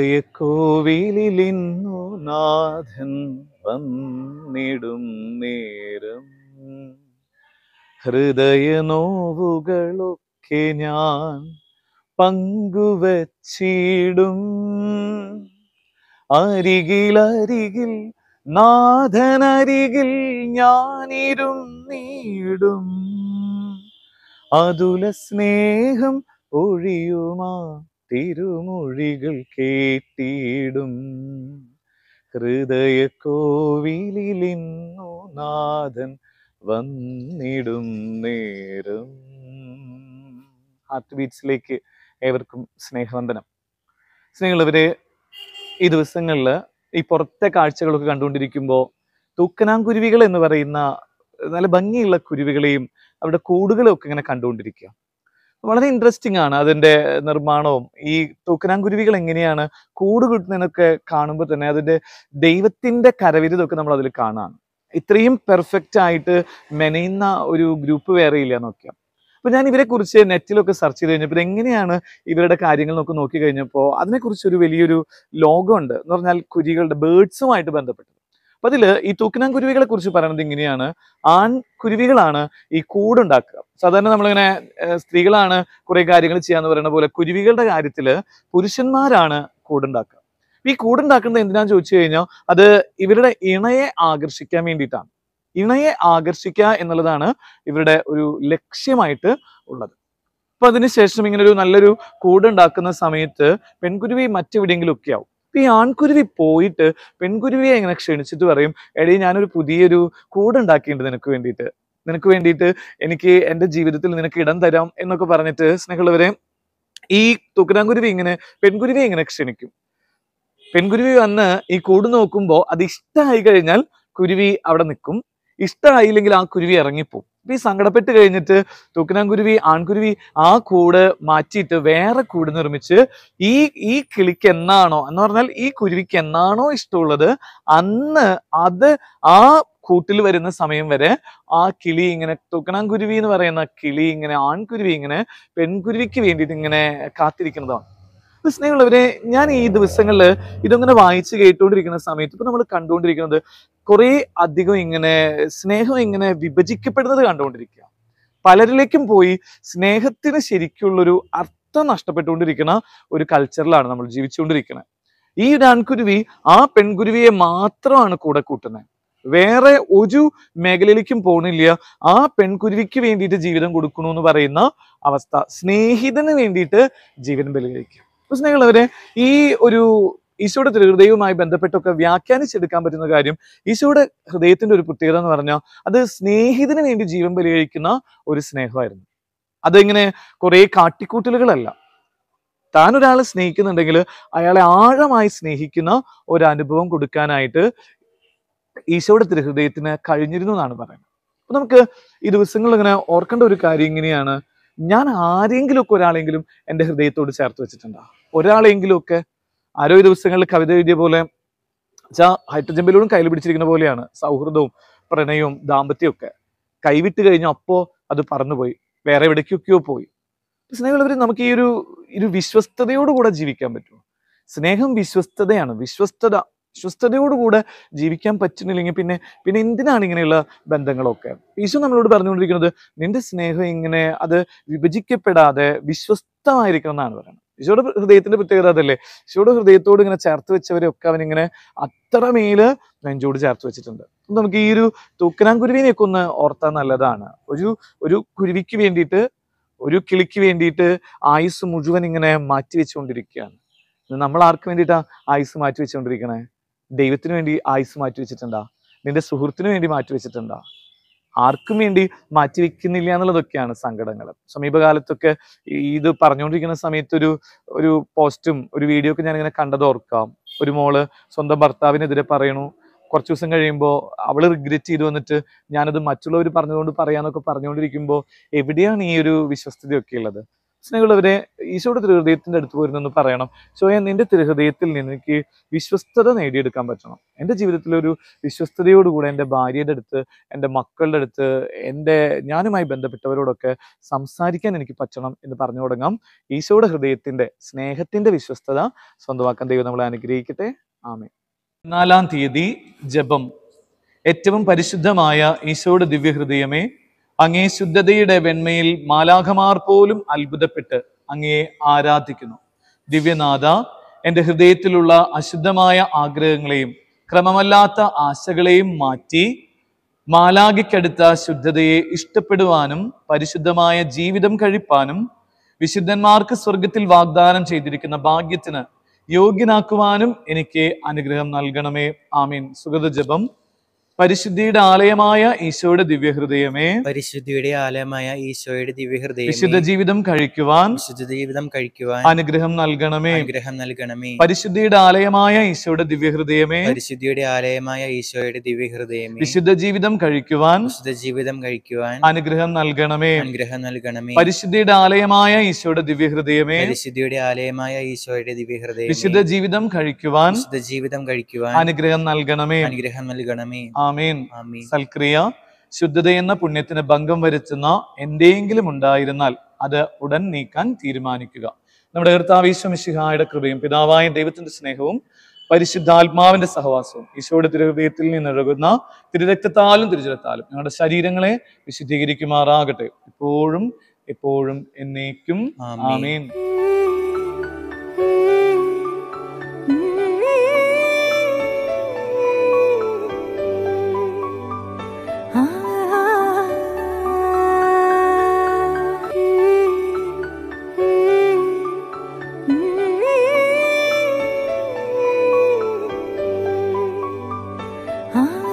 ഹൃദയക്കോവിലിന്നു നാഥൻ വന്നിടും നേരം നോവുകളൊക്കെ ഞാൻ പങ്കുവച്ചിടും അരികിലരികിൽ നാഥനരികിൽ ഞാനിരും നീടും അതുല സ്നേഹം ഒഴിയുമാ തിരുമൊഴികൾ കേട്ടിടും ഹൃദയ കോവിലിലിന്നു നാഥൻ വന്നിടും നേരം ഹാർട്ട് ബീറ്റ്സിലേക്ക് ഏവർക്കും സ്നേഹവന്ദനം സ്നേഹമുള്ളവരെ ഈ ദിവസങ്ങളിൽ ഈ പുറത്തെ കാഴ്ചകളൊക്കെ കണ്ടുകൊണ്ടിരിക്കുമ്പോൾ തൂക്കനാങ്കുരുവികൾ എന്ന് പറയുന്ന നല്ല ഭംഗിയുള്ള കുരുവികളെയും അവരുടെ കൂടുകളെയും ഒക്കെ ഇങ്ങനെ കണ്ടുകൊണ്ടിരിക്കുക വളരെ ഇൻട്രസ്റ്റിംഗ് ആണ് അതിന്റെ നിർമ്മാണവും ഈ തൂക്കനാങ്കുരുവികൾ എങ്ങനെയാണ് കൂട് കിട്ടുന്നതിനൊക്കെ കാണുമ്പോൾ തന്നെ അതിന്റെ ദൈവത്തിന്റെ കരവിരുതൊക്കെ നമ്മൾ അതിൽ കാണാം ഇത്രയും പെർഫെക്റ്റ് ആയിട്ട് മെനയുന്ന ഒരു ഗ്രൂപ്പ് വേറെ ഇല്ല നോക്കിയാൽ അപ്പൊ ഞാൻ കുറിച്ച് നെറ്റിലൊക്കെ സെർച്ച് ചെയ്ത് കഴിഞ്ഞപ്പോൾ എങ്ങനെയാണ് ഇവരുടെ കാര്യങ്ങൾ നോക്കി നോക്കി കഴിഞ്ഞപ്പോൾ അതിനെക്കുറിച്ച് ഒരു വലിയൊരു ലോകമുണ്ട് എന്ന് പറഞ്ഞാൽ കുരികളുടെ ബേർഡ്സുമായിട്ട് ബന്ധപ്പെട്ട് അപ്പൊ അതില് ഈ തൂക്കിനാൻ കുരുവികളെ കുറിച്ച് പറയുന്നത് ഇങ്ങനെയാണ് ആൺ കുരുവികളാണ് ഈ കൂടുണ്ടാക്കുക സാധാരണ നമ്മളിങ്ങനെ സ്ത്രീകളാണ് കുറെ കാര്യങ്ങൾ ചെയ്യാന്ന് പറയുന്ന പോലെ കുരുവികളുടെ കാര്യത്തിൽ പുരുഷന്മാരാണ് കൂടുണ്ടാക്കുക ഈ കൂടുണ്ടാക്കുന്നത് എന്തിനാന്ന് ചോദിച്ചു കഴിഞ്ഞാൽ അത് ഇവരുടെ ഇണയെ ആകർഷിക്കാൻ വേണ്ടിയിട്ടാണ് ഇണയെ ആകർഷിക്കുക എന്നുള്ളതാണ് ഇവരുടെ ഒരു ലക്ഷ്യമായിട്ട് ഉള്ളത് അപ്പൊ അതിനുശേഷം ഇങ്ങനെ ഒരു നല്ലൊരു കൂടുണ്ടാക്കുന്ന സമയത്ത് പെൺകുരുവി മറ്റെവിടെയെങ്കിലും ഒക്കെ ആവും ഇപ്പം ഈ ആൺകുരുവി പോയിട്ട് പെൺകുരുവിയെ എങ്ങനെ ക്ഷണിച്ചിട്ട് പറയും എടീ ഞാനൊരു പുതിയൊരു കൂട് ഉണ്ടാക്കിയിട്ടുണ്ട് നിനക്ക് വേണ്ടിയിട്ട് നിനക്ക് വേണ്ടിയിട്ട് എനിക്ക് എൻ്റെ ജീവിതത്തിൽ നിനക്ക് ഇടം തരാം എന്നൊക്കെ പറഞ്ഞിട്ട് സ്നേഹമുള്ളവരെ ഈ തുക്കനാംകുരുവി ഇങ്ങനെ പെൺകുരുവിയെ എങ്ങനെ ക്ഷണിക്കും പെൺകുരുവി വന്ന് ഈ കൂട് നോക്കുമ്പോൾ അത് ഇഷ്ടമായി കഴിഞ്ഞാൽ കുരുവി അവിടെ നിൽക്കും ഇഷ്ടമായില്ലെങ്കിൽ ആ കുരുവി ഇറങ്ങിപ്പോവും ഇപ്പൊ ഈ സങ്കടപ്പെട്ട് കഴിഞ്ഞിട്ട് തൂക്കനാങ്കുരുവി ആൺകുരുവി ആ കൂട് മാറ്റിയിട്ട് വേറെ കൂട് നിർമ്മിച്ച് ഈ ഈ കിളിക്ക് എന്നാണോ എന്ന് പറഞ്ഞാൽ ഈ കുരുവിക്ക് എന്നാണോ ഇഷ്ടമുള്ളത് അന്ന് അത് ആ കൂട്ടിൽ വരുന്ന സമയം വരെ ആ കിളി ഇങ്ങനെ തൂക്കനാങ്കുരുവി എന്ന് പറയുന്ന കിളി ഇങ്ങനെ ആൺകുരുവി ഇങ്ങനെ പെൺകുരുവിക്ക് വേണ്ടിയിട്ട് ഇങ്ങനെ കാത്തിരിക്കുന്നതാണ് സ്നേഹമുള്ളവരെ ഞാൻ ഈ ദിവസങ്ങളിൽ ഇതങ്ങനെ വായിച്ച് കേട്ടുകൊണ്ടിരിക്കുന്ന സമയത്ത് ഇപ്പൊ നമ്മൾ കണ്ടുകൊണ്ടിരിക്കുന്നത് കുറേ അധികം ഇങ്ങനെ സ്നേഹം ഇങ്ങനെ വിഭജിക്കപ്പെടുന്നത് കണ്ടുകൊണ്ടിരിക്കുക പലരിലേക്കും പോയി സ്നേഹത്തിന് ശരിക്കുള്ളൊരു അർത്ഥം നഷ്ടപ്പെട്ടുകൊണ്ടിരിക്കുന്ന ഒരു കൾച്ചറിലാണ് നമ്മൾ ജീവിച്ചുകൊണ്ടിരിക്കുന്നത് ഈ ഒരു ആൺകുരുവി ആ പെൺകുരുവിയെ മാത്രമാണ് കൂടെ കൂട്ടുന്നത് വേറെ ഒരു മേഖലയിലേക്കും പോണില്ല ആ പെൺകുരുവിക്ക് വേണ്ടിയിട്ട് ജീവിതം കൊടുക്കണു എന്ന് പറയുന്ന അവസ്ഥ സ്നേഹിതന് വേണ്ടിയിട്ട് ജീവൻ ബലികഴിക്കുക സ്നേഹമുള്ളവരെ ഈ ഒരു ഈശോയുടെ ഹൃദയവുമായി ബന്ധപ്പെട്ടൊക്കെ വ്യാഖ്യാനിച്ചെടുക്കാൻ പറ്റുന്ന കാര്യം ഈശോയുടെ ഹൃദയത്തിന്റെ ഒരു പ്രത്യേകത എന്ന് പറഞ്ഞാൽ അത് സ്നേഹിതിനു വേണ്ടി ജീവൻ പരിഹരിക്കുന്ന ഒരു സ്നേഹമായിരുന്നു അതിങ്ങനെ കുറേ കാട്ടിക്കൂട്ടലുകളല്ല താൻ ഒരാളെ സ്നേഹിക്കുന്നുണ്ടെങ്കിൽ അയാളെ ആഴമായി സ്നേഹിക്കുന്ന ഒരു അനുഭവം കൊടുക്കാനായിട്ട് ഈശോയുടെ തിരുഹൃദയത്തിന് കഴിഞ്ഞിരുന്നു എന്നാണ് പറയുന്നത് അപ്പൊ നമുക്ക് ഈ ദിവസങ്ങളിൽ ഇങ്ങനെ ഓർക്കേണ്ട ഒരു കാര്യം ഇങ്ങനെയാണ് ഞാൻ ആരെങ്കിലും ഒക്കെ ഒരാളെങ്കിലും എൻ്റെ ഹൃദയത്തോട് ചേർത്ത് വെച്ചിട്ടുണ്ടാകും ഒരാളെങ്കിലുമൊക്കെ ആരോഗ്യ ദിവസങ്ങളിൽ കവിത എഴുതിയ പോലെ വെച്ചാൽ ഹൈഡ്രജൻ ബലൂണും കയ്യിൽ പിടിച്ചിരിക്കുന്ന പോലെയാണ് സൗഹൃദവും പ്രണയവും ദാമ്പത്യവും ഒക്കെ കൈവിട്ട് കഴിഞ്ഞാൽ അപ്പോൾ അത് പറന്നുപോയി വേറെ എവിടേക്കൊക്കെയോ പോയി സ്നേഹമുള്ളവർ നമുക്ക് ഈ ഒരു ഒരു വിശ്വസ്തയോടുകൂടെ ജീവിക്കാൻ പറ്റുമോ സ്നേഹം വിശ്വസ്തതയാണ് വിശ്വസ്തത വിശ്വസ്തയോടുകൂടെ ജീവിക്കാൻ പറ്റുന്നില്ലെങ്കിൽ പിന്നെ പിന്നെ എന്തിനാണ് ഇങ്ങനെയുള്ള ബന്ധങ്ങളൊക്കെ ഈശോ നമ്മളോട് പറഞ്ഞുകൊണ്ടിരിക്കുന്നത് നിന്റെ സ്നേഹം ഇങ്ങനെ അത് വിഭജിക്കപ്പെടാതെ വിശ്വസ്തമായിരിക്കണം എന്നാണ് പറയുന്നത് ഈശോയുടെ ഹൃദയത്തിന്റെ പ്രത്യേകത അതല്ലേ ഈശോയുടെ ഹൃദയത്തോട് ഇങ്ങനെ ചേർത്ത് വെച്ചവരെയൊക്കെ അവനിങ്ങനെ അത്രമേൽ നെഞ്ചോട് ചേർത്ത് വെച്ചിട്ടുണ്ട് നമുക്ക് ഈ ഒരു കുരുവിനെയൊക്കെ ഒന്ന് ഓർത്താൻ നല്ലതാണ് ഒരു ഒരു കുരുവിക്ക് വേണ്ടിയിട്ട് ഒരു കിളിക്ക് വേണ്ടിയിട്ട് ആയുസ് മുഴുവൻ ഇങ്ങനെ മാറ്റി വെച്ചുകൊണ്ടിരിക്കുകയാണ് നമ്മൾ ആർക്ക് വേണ്ടിയിട്ടാണ് ആയുസ് മാറ്റി വെച്ചുകൊണ്ടിരിക്കണേ ദൈവത്തിന് വേണ്ടി ആയുസ് മാറ്റി വെച്ചിട്ടുണ്ടാ നിന്റെ സുഹൃത്തിന് വേണ്ടി മാറ്റി വെച്ചിട്ടുണ്ടാ ആർക്കും വേണ്ടി മാറ്റിവെക്കുന്നില്ല എന്നുള്ളതൊക്കെയാണ് സങ്കടങ്ങൾ സമീപകാലത്തൊക്കെ ഇത് പറഞ്ഞുകൊണ്ടിരിക്കുന്ന സമയത്ത് ഒരു ഒരു പോസ്റ്റും ഒരു വീഡിയോ ഒക്കെ ഞാനിങ്ങനെ കണ്ടത് ഓർക്കാം ഒരു മോള് സ്വന്തം ഭർത്താവിനെതിരെ പറയണു കുറച്ച് ദിവസം കഴിയുമ്പോൾ അവൾ റിഗ്രറ്റ് ചെയ്ത് വന്നിട്ട് ഞാനത് മറ്റുള്ളവർ പറഞ്ഞുകൊണ്ട് പറയാന്നൊക്കെ പറഞ്ഞുകൊണ്ടിരിക്കുമ്പോൾ എവിടെയാണ് ഈ ഒരു വിശ്വസ്തതയൊക്കെ ഉള്ളത് സ്നേഹമുള്ളവരെ ഈശോയുടെ തിരുഹൃദയത്തിൻ്റെ അടുത്ത് പോരുന്നെന്ന് പറയണം സ്വയം നിന്റെ തിരുഹൃദയത്തിൽ നിന്ന് എനിക്ക് വിശ്വസ്തത നേടിയെടുക്കാൻ പറ്റണം എൻ്റെ ജീവിതത്തിലൊരു വിശ്വസ്തയോടുകൂടെ എൻ്റെ ഭാര്യയുടെ അടുത്ത് എൻ്റെ മക്കളുടെ അടുത്ത് എൻ്റെ ഞാനുമായി ബന്ധപ്പെട്ടവരോടൊക്കെ സംസാരിക്കാൻ എനിക്ക് പറ്റണം എന്ന് പറഞ്ഞു തുടങ്ങാം ഈശോയുടെ ഹൃദയത്തിൻ്റെ സ്നേഹത്തിൻ്റെ വിശ്വസ്തത സ്വന്തമാക്കാൻ ദൈവം നമ്മളെ അനുഗ്രഹിക്കട്ടെ ആമേ നാലാം തീയതി ജപം ഏറ്റവും പരിശുദ്ധമായ ഈശോയുടെ ദിവ്യഹൃദയമേ അങ്ങേ ശുദ്ധതയുടെ വെണ്മയിൽ മാലാഖമാർ പോലും അത്ഭുതപ്പെട്ട് അങ്ങയെ ആരാധിക്കുന്നു ദിവ്യനാഥ എൻ്റെ ഹൃദയത്തിലുള്ള അശുദ്ധമായ ആഗ്രഹങ്ങളെയും ക്രമമല്ലാത്ത ആശകളെയും മാറ്റി മാലാഖിക്കടുത്ത ശുദ്ധതയെ ഇഷ്ടപ്പെടുവാനും പരിശുദ്ധമായ ജീവിതം കഴിപ്പാനും വിശുദ്ധന്മാർക്ക് സ്വർഗത്തിൽ വാഗ്ദാനം ചെയ്തിരിക്കുന്ന ഭാഗ്യത്തിന് യോഗ്യനാക്കുവാനും എനിക്ക് അനുഗ്രഹം നൽകണമേ ആമീൻ സുഗതജപം പരിശുദ്ധിയുടെ ആലയമായ ഈശോയുടെ ദിവ്യഹൃദയമേ പരിശുദ്ധിയുടെ ആലയമായ ഈശോയുടെ ദിവ്യഹൃദയം വിശുദ്ധ ജീവിതം കഴിക്കുവാൻ വിശുദ്ധ ജീവിതം കഴിക്കുവാൻ അനുഗ്രഹം നൽകണമേ അനുഗ്രഹം നൽകണമേ പരിശുദ്ധിയുടെ ആലയമായ ഈശോയുടെ ദിവ്യഹൃദയമേ പരിശുദ്ധിയുടെ ആലയമായ ഈശോയുടെ ദിവ്യഹൃദയമേ വിശുദ്ധ ജീവിതം കഴിക്കുവാൻ വിശുദ്ധ ജീവിതം കഴിക്കുവാൻ അനുഗ്രഹം നൽകണമേ അനുഗ്രഹം നൽകണമേ പരിശുദ്ധിയുടെ ആലയമായ ഈശോയുടെ ദിവ്യഹൃദയമേ പരിശുദ്ധിയുടെ ആലയമായ ഈശോയുടെ ദിവ്യഹൃദയം വിശുദ്ധ ജീവിതം കഴിക്കുവാൻ വിശുദ്ധ ജീവിതം കഴിക്കുവാൻ അനുഗ്രഹം നൽകണമേ അനുഗ്രഹം നൽകണമേ ആ ആമീൻ സൽക്രിയ ശുദ്ധത എന്ന പുണ്യത്തിന് ഭംഗം വരുത്തുന്ന എന്തെങ്കിലും ഉണ്ടായിരുന്നാൽ അത് ഉടൻ നീക്കാൻ തീരുമാനിക്കുക നമ്മുടെ കർത്താവീശ്വമിശിഹായുടെ കൃപയും പിതാവായ ദൈവത്തിന്റെ സ്നേഹവും പരിശുദ്ധാത്മാവിന്റെ സഹവാസവും ഈശോയുടെ തിരുഹൃദയത്തിൽ നിന്നൊഴുകുന്ന തിരുരക്തത്താലും തിരുചിരത്താലും ഞങ്ങളുടെ ശരീരങ്ങളെ വിശുദ്ധീകരിക്കുമാറാകട്ടെ എപ്പോഴും എപ്പോഴും എന്നേക്കും ആമീൻ 啊。